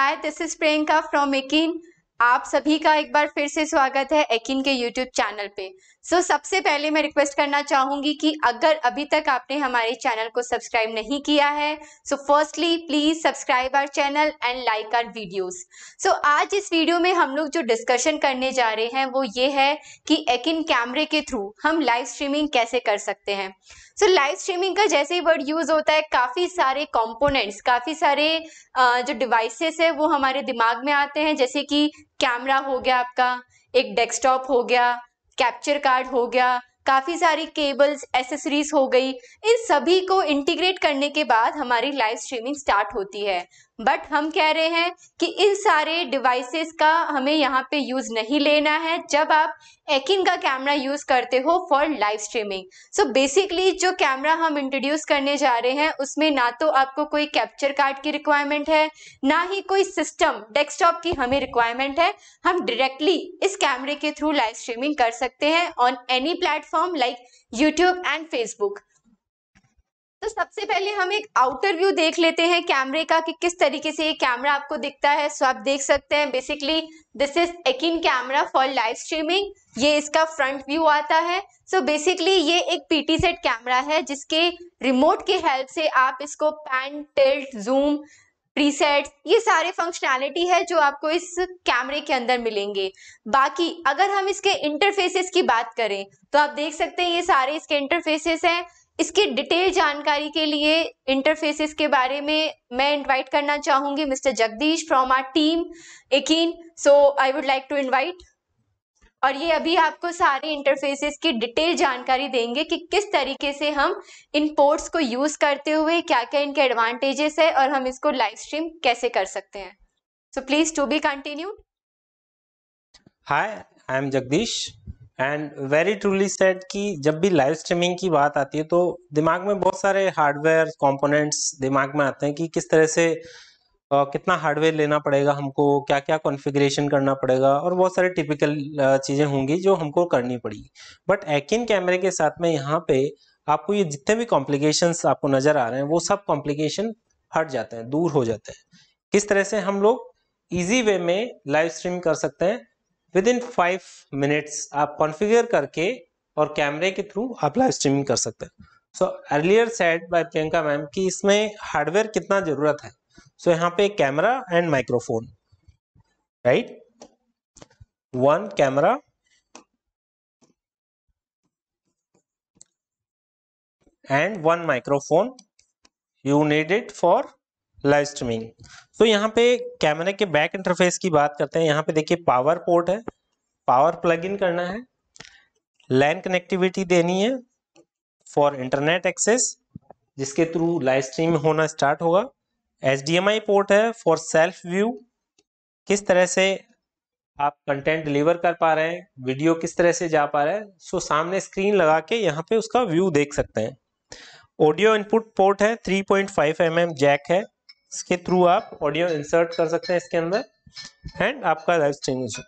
Hi, this is Priyanka from Akin. आप सभी का एक बार फिर से स्वागत है एकिन के यूट्यूब चैनल पे सो so, सबसे पहले मैं रिक्वेस्ट करना चाहूंगी कि अगर अभी तक आपने हमारे चैनल को सब्सक्राइब नहीं किया है so firstly please subscribe our channel and like our videos so आज इस वीडियो में हम लोग जो डिस्कशन करने जा रहे हैं वो ये है कि एकिन कैमरे के थ्रू हम लाइव स्ट्रीमिंग कैसे कर सकते हैं सो लाइव स्ट्रीमिंग का जैसे ही वर्ड यूज होता है काफी सारे कॉम्पोनेंट्स काफी सारे जो डिवाइसेस है वो हमारे दिमाग में आते हैं जैसे कि कैमरा हो गया आपका एक डेस्कटॉप हो गया कैप्चर कार्ड हो गया काफी सारी केबल्स एसेसरीज हो गई इन सभी को इंटीग्रेट करने के बाद हमारी लाइव स्ट्रीमिंग स्टार्ट होती है बट हम कह रहे हैं कि इन सारे डिवाइसेस का हमें यहाँ पे यूज़ नहीं लेना है जब आप एकिन का कैमरा यूज़ करते हो for live streaming so basically जो कैमरा हम इंट्रोड्यूस करने जा रहे हैं उसमें ना तो आपको कोई कैप्चर कार्ड की रिक्वायरमेंट है ना ही कोई सिस्टम डेस्कटॉप की हमें रिक्वायरमेंट है हम डायरेक्टली इस कैमरे के थ्रू लाइव स्ट्रीमिंग कर सकते हैं on any platform like YouTube and Facebook तो सबसे पहले हम एक आउटर व्यू देख लेते हैं कैमरे का कि किस तरीके से ये कैमरा आपको दिखता है सो आप देख सकते हैं basically this is Akin camera for live streaming ये इसका फ्रंट व्यू आता है सो so, बेसिकली ये एक पीटी सेट कैमरा है जिसके रिमोट के हेल्प से आप इसको पैन टिल्ट जूम प्रीसेट ये सारे फंक्शनैलिटी है जो आपको इस कैमरे के अंदर मिलेंगे बाकी अगर हम इसके इंटरफेसेस की बात करें तो आप देख सकते हैं ये सारे इसके इंटरफेसेस हैं इसकी डिटेल जानकारी के लिए इंटरफेसेस के बारे में मैं इनवाइट करना चाहूंगी mister Jagdish from our team Akin so I would like to invite और ये अभी आपको सारे इंटरफेसेस की डिटेल जानकारी देंगे कि किस तरीके से हम इन पोर्ट्स को यूज करते हुए क्या क्या इनके एडवांटेजेस है और हम इसको लाइव स्ट्रीम कैसे कर सकते हैं so please to be continue hi I am Jagdish and very truly said कि जब भी लाइव स्ट्रीमिंग की बात आती है तो दिमाग में बहुत सारे हार्डवेयर कंपोनेंट्स दिमाग में आते हैं कि किस तरह से आ, कितना हार्डवेयर लेना पड़ेगा हमको क्या क्या कॉन्फ़िगरेशन करना पड़ेगा और बहुत सारे टिपिकल चीज़ें होंगी जो हमको करनी पड़ेगी बट एकिन कैमरे के साथ में यहाँ पे आपको ये जितने भी कॉम्प्लिकेशंस आपको नज़र आ रहे हैं वो सब कॉम्प्लिकेशन हट जाते हैं दूर हो जाते हैं किस तरह से हम लोग ईजी वे में लाइव स्ट्रीम कर सकते हैं विद इन फाइव मिनट्स आप कॉन्फ़िगर करके और कैमरे के थ्रू आप लाइव स्ट्रीमिंग कर सकते हैं so earlier said by Priyanka ma'am कि इसमें हार्डवेयर कितना ज़रूरत है सो so, यहाँ पे camera and microphone right one camera and one microphone you need it for live streaming तो यहाँ पे कैमरे के बैक इंटरफेस की बात करते हैं यहाँ पे देखिए पावर पोर्ट है पावर प्लग इन करना है लैन कनेक्टिविटी देनी है फॉर इंटरनेट एक्सेस जिसके थ्रू लाइव स्ट्रीम होना स्टार्ट होगा एच पोर्ट है फॉर सेल्फ व्यू किस तरह से आप कंटेंट डिलीवर कर पा रहे हैं वीडियो किस तरह से जा पा रहे हैं सो so, सामने स्क्रीन लगा के यहाँ पे उसका व्यू देख सकते हैं ऑडियो इनपुट पोर्ट है 3.5 पॉइंट mm जैक है इसके थ्रू आप ऑडियो इंसर्ट कर सकते हैं इसके अंदर एंड आपका लाइव स्ट्रीम हो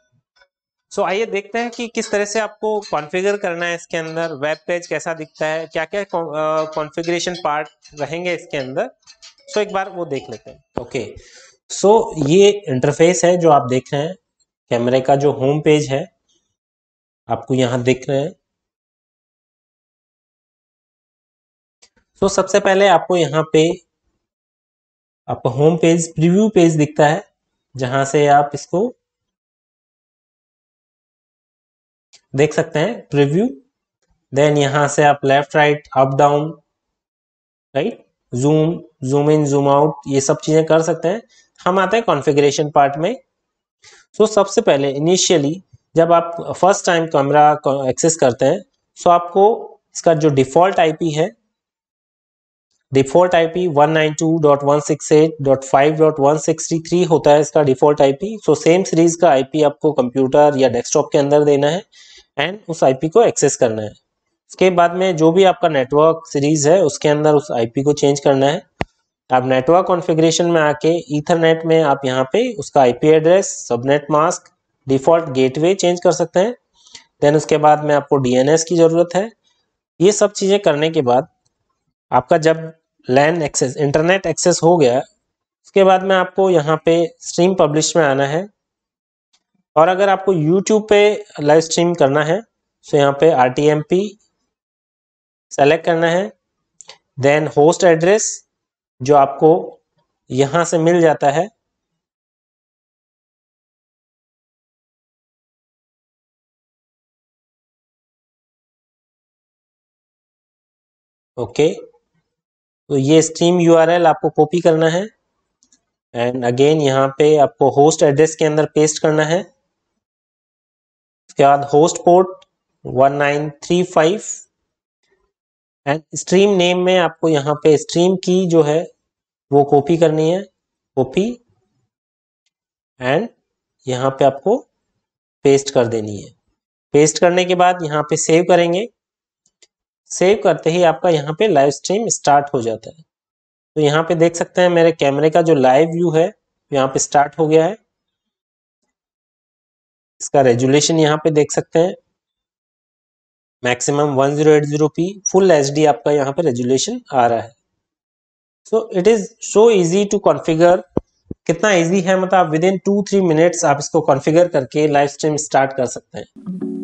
सो आइए देखते हैं कि किस तरह से आपको कॉन्फ़िगर करना है इसके अंदर वेब पेज कैसा दिखता है क्या क्या कॉन्फ़िगरेशन पार्ट रहेंगे इसके अंदर सो so, एक बार वो देख लेते हैं ओके सो ये इंटरफेस है जो आप देख रहे हैं कैमरे का जो होम पेज है आपको यहाँ देख रहे हैं सो सबसे पहले आपको यहाँ पे आपको होम पेज प्रीव्यू पेज दिखता है जहां से आप इसको देख सकते हैं प्रीव्यू देन यहां से आप left right up down right zoom zoom in zoom out ये सब चीजें कर सकते हैं हम आते हैं कॉन्फ़िगरेशन पार्ट में सो so, सबसे पहले इनिशियली जब आप फर्स्ट टाइम कैमरा एक्सेस करते हैं सो so आपको इसका जो डिफॉल्ट आईपी है डिफॉल्ट आईपी 192.168.5.163 होता है इसका default IP so same series का आईपी आपको कंप्यूटर या डेस्कटॉप के अंदर देना है एंड उस आईपी को एक्सेस करना है इसके बाद में जो भी आपका नेटवर्क सीरीज है उसके अंदर उस आईपी को चेंज करना है आप नेटवर्क कॉन्फ़िगरेशन में आके ईथरनेट में आप यहाँ पे उसका IP address subnet mask default gateway change कर सकते हैं देन उसके बाद में आपको डीएनएस की ज़रूरत है ये सब चीज़ें करने के बाद आपका जब लैंड एक्सेस इंटरनेट एक्सेस हो गया उसके बाद में आपको यहाँ पे स्ट्रीम पब्लिश में आना है और अगर आपको यूट्यूब पे लाइव स्ट्रीम करना है तो यहाँ पे R T M P select करना है देन होस्ट एड्रेस जो आपको यहाँ से मिल जाता है ओके okay. तो ये स्ट्रीम यूआरएल आपको कॉपी करना है एंड अगेन यहाँ पे आपको होस्ट एड्रेस के अंदर पेस्ट करना है उसके बाद host port 1935 and stream name में आपको यहाँ पे स्ट्रीम की जो है वो कॉपी करनी है कॉपी एंड यहाँ पे आपको पेस्ट कर देनी है पेस्ट करने के बाद यहाँ पे सेव करेंगे सेव करते ही आपका यहाँ पे लाइव स्ट्रीम स्टार्ट हो जाता है तो यहाँ पे देख सकते हैं मेरे कैमरे का जो लाइव व्यू है यहाँ पे स्टार्ट हो गया है इसका रेजुलेशन यहाँ पे देख सकते हैं मैक्सिमम 1080p फुल एचडी आपका यहाँ पे रेजुलेशन आ रहा है so it is so easy to configure कितना इजी है मतलब within two three minutes आप इसको कॉन्फ़िगर करके लाइव स्ट्रीम स्टार्ट कर सकते हैं